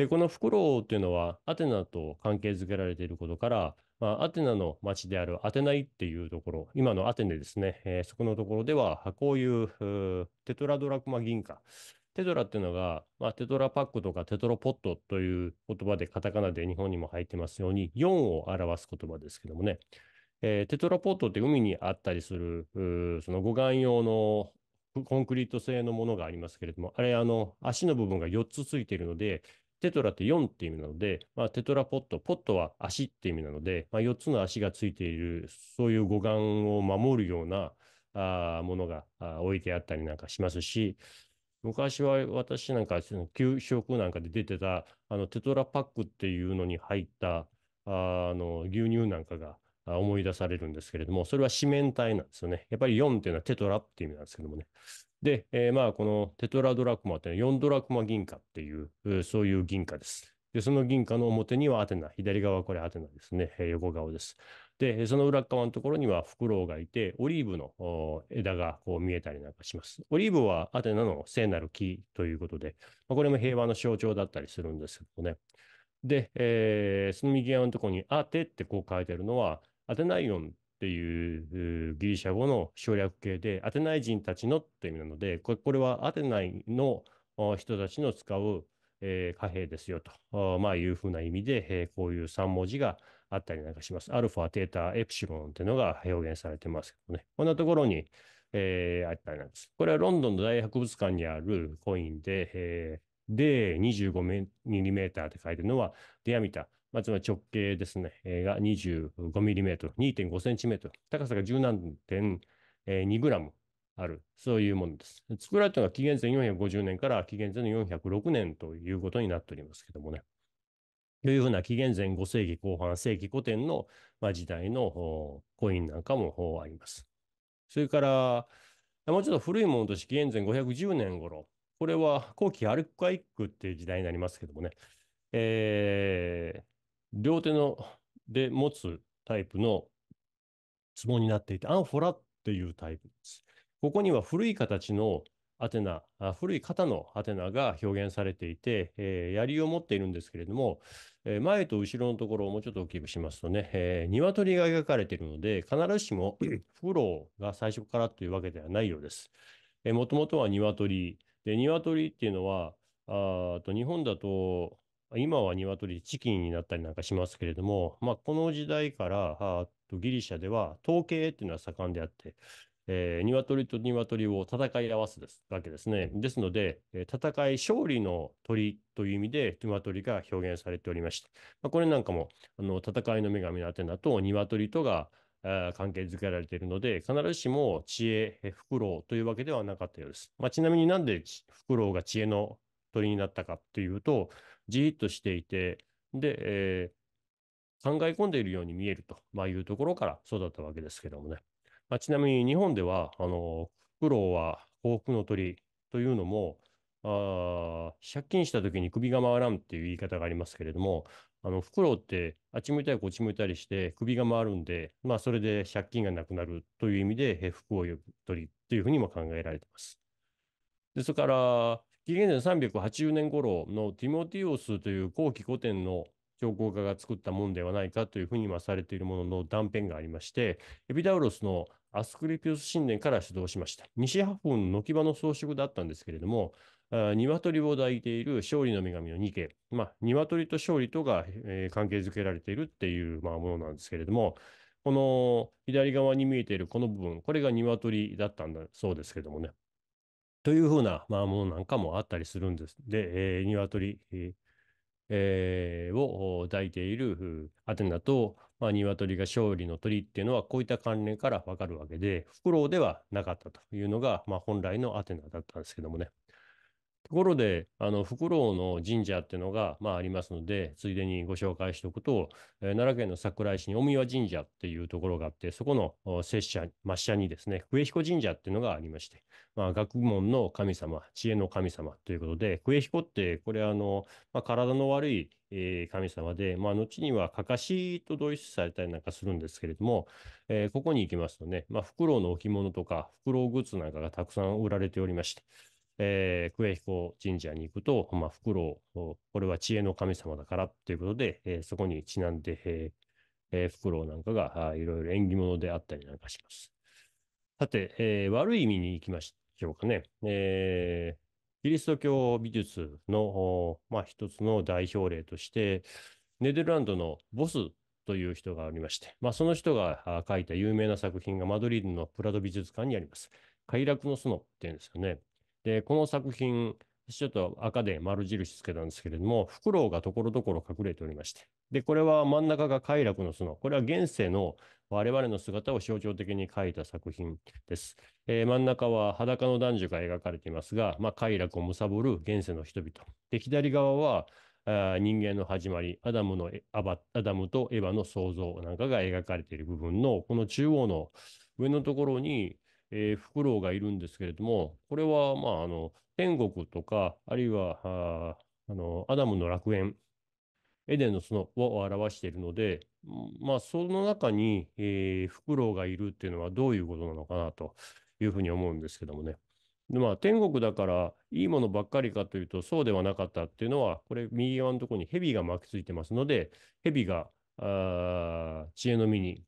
で、このフクロウっていうのは、アテナと関係づけられていることから、まあ、アテナの町であるアテナイっていうところ、今のアテネですね、えー、そこのところでは、こういうテトラドラクマ銀貨、テトラっていうのが、まあ、テトラパックとかテトロポットという言葉でカタカナで日本にも入ってますように、4を表す言葉ですけどもね、えー、テトラポットって海にあったりする、その護岸用のコンクリート製のものがありますけれども、あれ、あの、足の部分が4つついているので、テトラって4っていう意味なので、まあ、テトラポット、ポットは足っていう意味なので、まあ、4つの足がついている、そういう護岸を守るようなあものがあ置いてあったりなんかしますし、昔は私なんか、給食なんかで出てた、あの、テトラパックっていうのに入った、あの、牛乳なんかが思い出されるんですけれども、それは四面体なんですよね。やっぱり4っていうのはテトラっていう意味なんですけどもね。で、えー、まあ、このテトラドラクマって4ドラクマ銀貨っていう、そういう銀貨です。で、その銀貨の表にはアテナ、左側これアテナですね、え横顔です。で、その裏側のところにはフクロウがいて、オリーブの枝がこう見えたりなんかします。オリーブはアテナの聖なる木ということで、まあ、これも平和の象徴だったりするんですけどね。で、えー、その右側のところにアテってこう書いてあるのは、アテナイオンっていうギリシャ語の省略形で、アテナイ人たちのという意味なので、これはアテナイの人たちの使う、えー、貨幣ですよと、まあ、いうふうな意味で、えー、こういう3文字があったりなんかします。アルファ、テータ、エプシロンっていうのが表現されてますけどね。こんなところに、えー、あったりなんです。これはロンドンの大博物館にあるコインで、えー、で、2 5ターって書いてるのは、ディアミタ。まあ、つまり直径ですね、えー、が 25mm、2.5cm、高さが 17.2g ある、そういうものです。作られたのが紀元前450年から紀元前の406年ということになっておりますけどもね。というふうな紀元前5世紀後半、世紀古典の、まあ、時代のコインなんかもあります。それから、もうちょっと古いものとして紀元前510年頃、これは後期アルカイックっていう時代になりますけどもね、えー、両手ので持つタイプの壺になっていて、アンフォラっていうタイプです。ここには古い形のアテナ、古い型のアテナが表現されていて、えー、槍を持っているんですけれども、えー、前と後ろのところをもうちょっと大きくしますとね、えー、鶏が描かれているので、必ずしも フローが最初からというわけではないようです。もともとは鶏。で、鶏っていうのは、あと日本だと今は鶏チキンになったりなんかしますけれども、まあ、この時代からあとギリシャでは統計っていうのは盛んであって、えー、鶏と鶏を戦い合わすですわけですね。ですので、えー、戦い勝利の鳥という意味で鶏が表現されておりまして、まあ、これなんかもあの戦いの女神のアテナと鶏とが関係づけられているので、必ずしも知恵、フクロウというわけではなかったようです。まあ、ちなみになんでフクロウが知恵の鳥になったかっていうと、じーっとしていて、で、えー、考え込んでいるように見えると、まあ、いうところから育ったわけですけどもね。まあ、ちなみに日本では、あの、フクロウは幸福の鳥というのも、あ借金した時に首が回らんっていう言い方がありますけれども、あの、フクロウってあっち向いたりこっち向いたりして首が回るんで、まあそれで借金がなくなるという意味で、え福を呼ぶ鳥というふうにも考えられています。でそれから、紀元前380年頃のティモティオスという後期古典の彫刻家が作ったものではないかというふうにまされているものの断片がありまして、エピダウロスのアスクリピウス神殿から出動しました。西ハフの木場の装飾だったんですけれども、鶏を抱いている勝利の女神の2家、まあ、鶏と勝利とが、えー、関係づけられているっていう、まあ、ものなんですけれども、この左側に見えているこの部分、これが鶏だったんだそうですけどもね。というふうな、まあ、ものなんかもあったりするんです。で、えー、鶏、えー、を抱いているアテナと、まあ、鶏が勝利の鳥っていうのはこういった関連からわかるわけで、フクロウではなかったというのが、まあ、本来のアテナだったんですけどもね。ところで、あの、フクロウの神社っていうのが、まあ、ありますので、ついでにご紹介しておくと、えー、奈良県の桜井市に御宮神社っていうところがあって、そこの拙者、末社にですね、ヒ彦神社っていうのがありまして、まあ、学問の神様、知恵の神様ということで、ヒ彦って、これあの、まあ、体の悪い、えー、神様で、まあ、後にはかかしと同一されたりなんかするんですけれども、えー、ここに行きますとね、まあ、フクロウの置物とか、フクロウグッズなんかがたくさん売られておりまして、えー、クエヒコ神社に行くと、まあ、フクロウ、これは知恵の神様だからということで、えー、そこにちなんで、えーえー、フクロウなんかがいろいろ縁起物であったりなんかします。さて、えー、悪い意味に行きましょうかね。えー、キリスト教美術の、まあ、一つの代表例として、ネデルランドのボスという人がありまして、まあ、その人が書いた有名な作品がマドリードのプラド美術館にあります。快楽の園っていうんですよね。で、この作品、ちょっと赤で丸印つけたんですけれども、フクロウがところどころ隠れておりまして。で、これは真ん中が快楽の角。これは現世の我々の姿を象徴的に描いた作品です。えー、真ん中は裸の男女が描かれていますが、まあ、快楽を貪る現世の人々。で、左側はあ人間の始まり、アダムのアバ、アダムとエヴァの創造なんかが描かれている部分の、この中央の上のところに、えー、フクロウがいるんですけれども、これは、まあ、あの、天国とか、あるいは、あの、アダムの楽園、エデンの園を表しているので、まあ、その中に、えー、フクロウがいるっていうのはどういうことなのかなというふうに思うんですけどもね。でまあ、天国だからいいものばっかりかというとそうではなかったっていうのはこれ右側のところに蛇が巻きついてますので蛇があ知恵の実に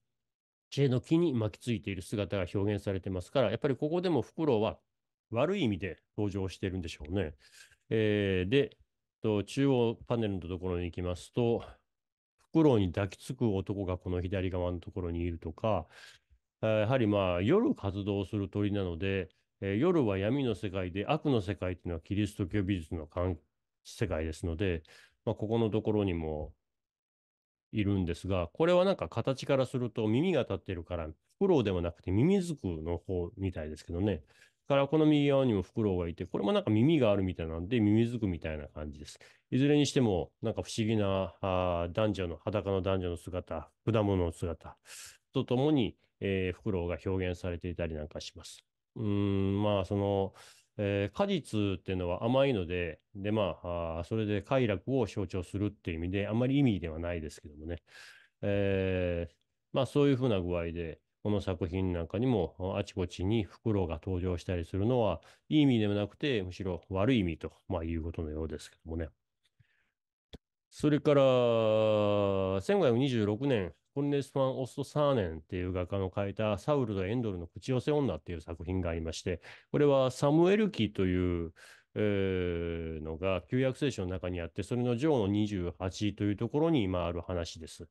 知恵の木に巻きついている姿が表現されてますから、やっぱりここでもフクロウは悪い意味で登場してるんでしょうね。えー、で、中央パネルのところに行きますと、フクロウに抱きつく男がこの左側のところにいるとか、やはりまあ夜活動する鳥なので、えー、夜は闇の世界で悪の世界というのはキリスト教美術の世界ですので、まあ、ここのところにもいるんですが、これはなんか形からすると耳が立ってるから、フクロウではなくて耳づくの方みたいですけどね。からこの右側にもフクロウがいて、これもなんか耳があるみたいなんで、耳づくみたいな感じです。いずれにしても、なんか不思議なあ男女の、裸の男女の姿、果物の姿とともに、えー、フクロウが表現されていたりなんかします。うーん、まあその、えー、果実っていうのは甘いので、で、まあ、あそれで快楽を象徴するっていう意味で、あまり意味ではないですけどもね。えー、まあ、そういうふうな具合で、この作品なんかにもあちこちにフクロウが登場したりするのは、いい意味ではなくて、むしろ悪い意味と、まあ、いうことのようですけどもね。それから、1526年、コンネス・ファン・オスト・サーネンっていう画家の描いたサウルとエンドルの口寄せ女っていう作品がありまして、これはサムエル記という、えー、のが旧約聖書の中にあって、それの上の28というところに今ある話です。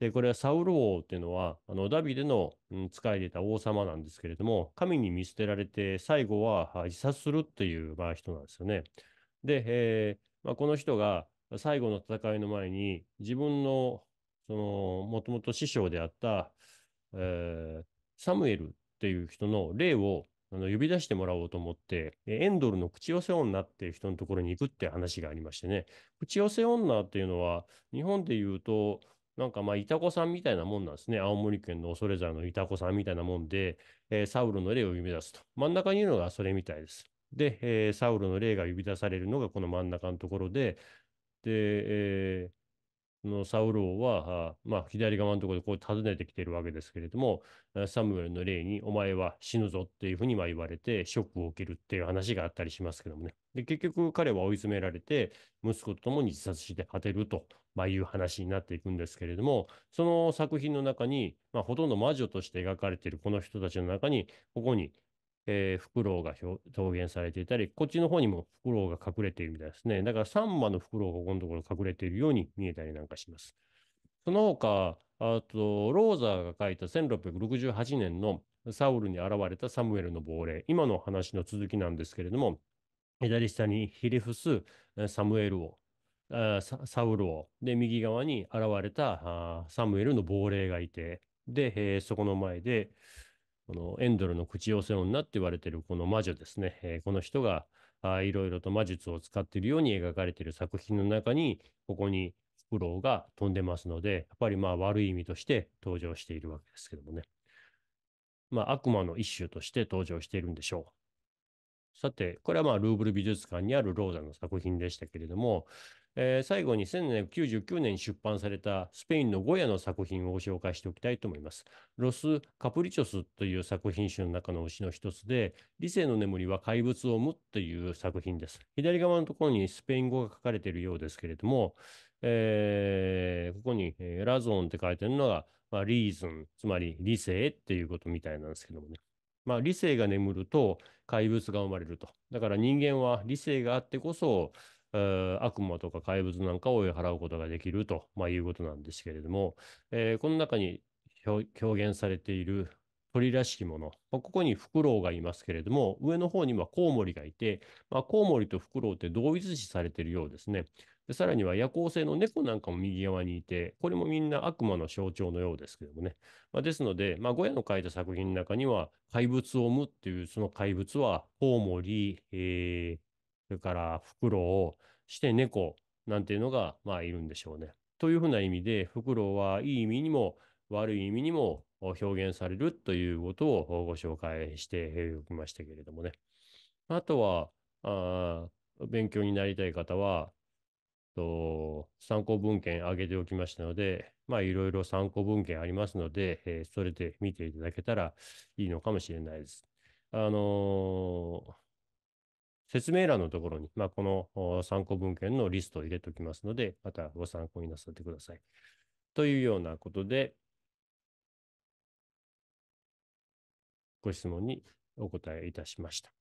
で、これはサウル王っていうのは、あのダビデの、うん、使い出た王様なんですけれども、神に見捨てられて最後は自殺するっていう、まあ、人なんですよね。で、えーまあ、この人が最後の戦いの前に自分のその、もともと師匠であった、えー、サムエルっていう人の例をあの呼び出してもらおうと思って、エンドルの口寄せ女っていう人のところに行くって話がありましてね、口寄せ女っていうのは、日本で言うと、なんかまあ、イタコさんみたいなもんなんですね。青森県の恐れ山のイタコさんみたいなもんで、えー、サウルの霊を呼び出すと。真ん中にいるのがそれみたいです。で、えー、サウルの霊が呼び出されるのがこの真ん中のところで、で、えー、のサウローは、まあ、左側のところでこう訪ねてきているわけですけれども、サムエルの例に、お前は死ぬぞっていうふうにま言われて、ショックを受けるっていう話があったりしますけどもね。で、結局彼は追い詰められて、息子と共に自殺して果てると、まいう話になっていくんですけれども、その作品の中に、まあ、ほとんど魔女として描かれているこの人たちの中に、ここに、えー、フクロウが表現されていたり、こっちの方にもフクロウが隠れているみたいですね。だからサンマのフクロウがここのところ隠れているように見えたりなんかします。その他、あと、ローザーが書いた1668年のサウルに現れたサムエルの亡霊。今の話の続きなんですけれども、左下にヒリフス・サムエル王、サウル王。で、右側に現れたサムエルの亡霊がいて、で、そこの前で、このエンドルの口寄せ女って言われてるこの魔女ですね、えー、この人がいろいろと魔術を使っているように描かれている作品の中に、ここにフクロウが飛んでますので、やっぱりまあ悪い意味として登場しているわけですけどもね。まあ悪魔の一種として登場しているんでしょう。さて、これはまあルーブル美術館にあるローザの作品でしたけれども、えー、最後に1799年に出版されたスペインのゴヤの作品をご紹介しておきたいと思います。ロス・カプリチョスという作品集の中の詩の一つで、理性の眠りは怪物を生むという作品です。左側のところにスペイン語が書かれているようですけれども、えー、ここに、えー、ラゾーンって書いてるのが、まあ、リーズン、つまり理性っていうことみたいなんですけどもね。まあ、理性が眠ると怪物が生まれると。だから人間は理性があってこそ、悪魔とか怪物なんかを追い払うことができると、まあ、いうことなんですけれども、えー、この中に表現されている鳥らしきもの、まあ、ここにフクロウがいますけれども、上の方にはコウモリがいて、まあ、コウモリとフクロウって同一視されているようですねで。さらには夜行性の猫なんかも右側にいて、これもみんな悪魔の象徴のようですけどもね。まあ、ですので、まあ、ゴヤの書いた作品の中には、怪物を生むっていうその怪物はコウモリ、えー、それからフクロウ、して猫なんていうのが、まあ、いるんでしょうね。というふうな意味で、フクロウはいい意味にも悪い意味にも表現されるということをご紹介しておきましたけれどもね。あとは、あ勉強になりたい方は、と参考文献上げておきましたので、まあいろいろ参考文献ありますので、えー、それで見ていただけたらいいのかもしれないです。あのー説明欄のところに、まあ、この参考文献のリストを入れておきますので、またご参考になさってください。というようなことで、ご質問にお答えいたしました。